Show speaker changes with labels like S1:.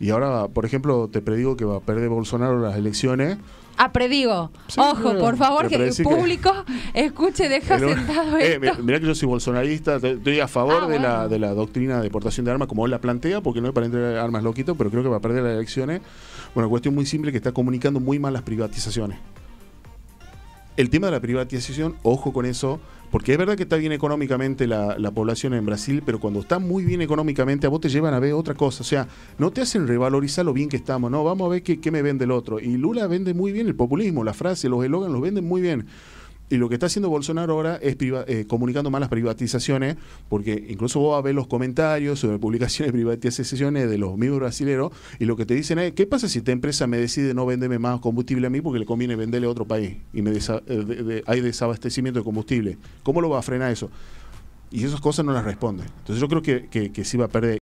S1: Y ahora, por ejemplo, te predigo que va a perder Bolsonaro las elecciones.
S2: Ah, predigo. Ojo, por favor, que el público escuche, deja sentado eh,
S1: Mirá que yo soy bolsonarista, estoy a favor ah, de, la, de la doctrina de deportación de armas como él la plantea, porque no es para entregar armas loquito, pero creo que va a perder las elecciones. Bueno, cuestión muy simple que está comunicando muy mal las privatizaciones. El tema de la privatización, ojo con eso, porque es verdad que está bien económicamente la, población en Brasil, pero cuando está muy bien económicamente, a vos te llevan a ver otra cosa. O sea, no te hacen revalorizar lo bien que estamos, no, vamos a ver qué, qué me vende el otro. Y Lula vende muy bien el populismo, la frase, los eslogans los venden muy bien. Y lo que está haciendo Bolsonaro ahora es priva eh, comunicando malas privatizaciones, porque incluso vos vas a ver los comentarios sobre publicaciones de privatizaciones de los mismos brasileros, y lo que te dicen es, ¿qué pasa si esta empresa me decide no venderme más combustible a mí porque le conviene venderle a otro país y me eh, hay desabastecimiento de combustible? ¿Cómo lo va a frenar eso? Y esas cosas no las responde. Entonces yo creo que, que sí va a perder.